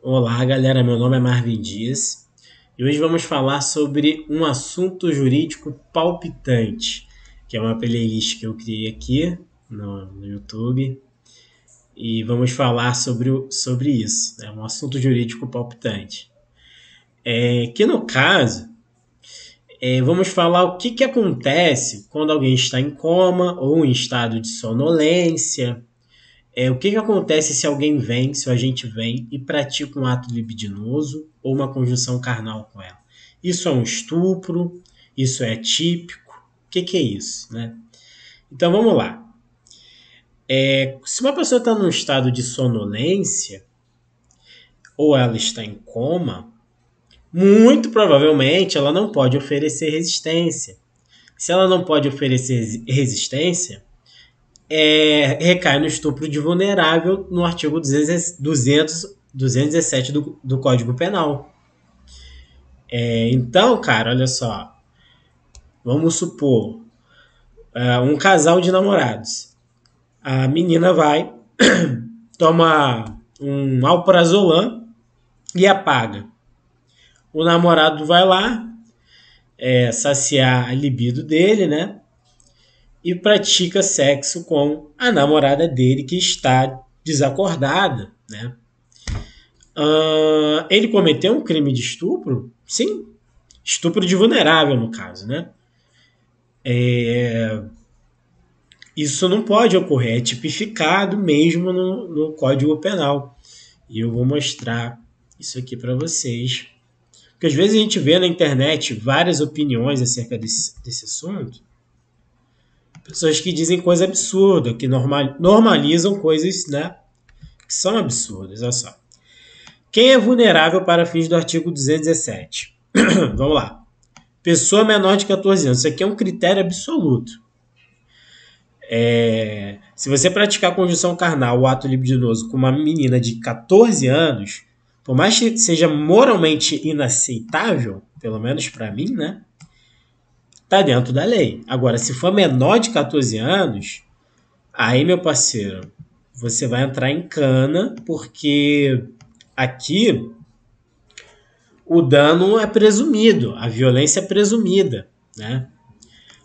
Olá, galera. Meu nome é Marvin Dias e hoje vamos falar sobre um assunto jurídico palpitante, que é uma playlist que eu criei aqui no, YouTube e vamos falar sobre, sobre isso. É né? um assunto jurídico palpitante. É, que no caso, é, vamos falar o que, que acontece quando alguém está em coma ou em estado de sonolência é, o que, que acontece se alguém vem, se a gente vem e pratica um ato libidinoso ou uma conjunção carnal com ela? Isso é um estupro? Isso é típico? O que, que é isso? Né? Então vamos lá. É, se uma pessoa está num estado de sonolência ou ela está em coma, muito provavelmente ela não pode oferecer resistência. Se ela não pode oferecer resistência, é, recai no estupro de vulnerável no artigo 200, 217 do, do Código Penal. É, então, cara, olha só. Vamos supor é, um casal de namorados. A menina vai, toma um alprazolam e apaga. O namorado vai lá é, saciar a libido dele, né? e pratica sexo com a namorada dele que está desacordada, né? Uh, ele cometeu um crime de estupro? Sim, estupro de vulnerável no caso, né? É... Isso não pode ocorrer, é tipificado mesmo no, no Código Penal. E eu vou mostrar isso aqui para vocês. Porque às vezes a gente vê na internet várias opiniões acerca desse, desse assunto, pessoas que dizem coisa absurda, que normalizam coisas né, que são absurdas. Olha só. Quem é vulnerável para fins do artigo 217? Vamos lá. Pessoa menor de 14 anos. Isso aqui é um critério absoluto. É, se você praticar conjunção carnal, o ato libidinoso, com uma menina de 14 anos, por mais que seja moralmente inaceitável, pelo menos para mim, né? está dentro da lei. Agora, se for menor de 14 anos, aí, meu parceiro, você vai entrar em cana, porque aqui o dano é presumido, a violência é presumida, né?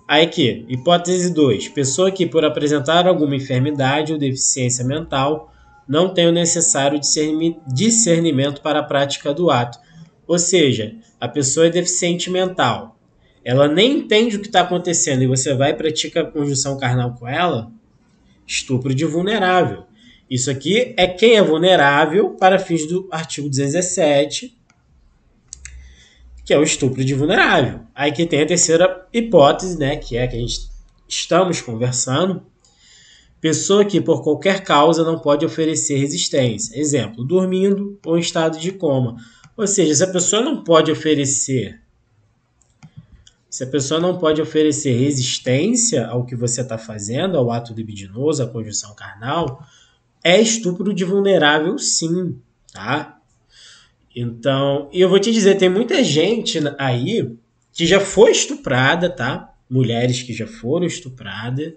Aí aqui, hipótese 2. Pessoa que, por apresentar alguma enfermidade ou deficiência mental, não tem o necessário discernimento para a prática do ato. Ou seja, a pessoa é deficiente mental ela nem entende o que está acontecendo e você vai e pratica conjunção carnal com ela, estupro de vulnerável. Isso aqui é quem é vulnerável para fins do artigo 217, que é o estupro de vulnerável. Aí que tem a terceira hipótese, né, que é a que a gente estamos conversando, pessoa que por qualquer causa não pode oferecer resistência. Exemplo, dormindo ou em estado de coma. Ou seja, se a pessoa não pode oferecer se a pessoa não pode oferecer resistência ao que você está fazendo, ao ato libidinoso, à conjunção carnal, é estupro de vulnerável, sim, tá? Então, eu vou te dizer, tem muita gente aí que já foi estuprada, tá? Mulheres que já foram estupradas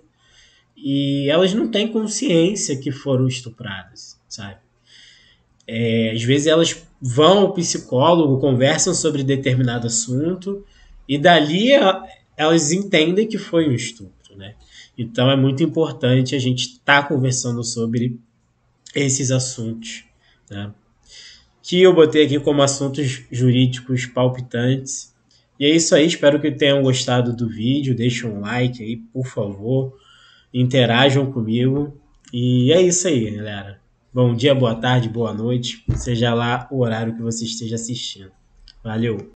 e elas não têm consciência que foram estupradas, sabe? É, às vezes elas vão ao psicólogo, conversam sobre determinado assunto e dali é, elas entendem que foi um estupro, né? Então é muito importante a gente estar tá conversando sobre esses assuntos, né? Que eu botei aqui como assuntos jurídicos palpitantes. E é isso aí, espero que tenham gostado do vídeo. Deixem um like aí, por favor. Interajam comigo. E é isso aí, galera. Bom dia, boa tarde, boa noite, seja lá o horário que você esteja assistindo. Valeu!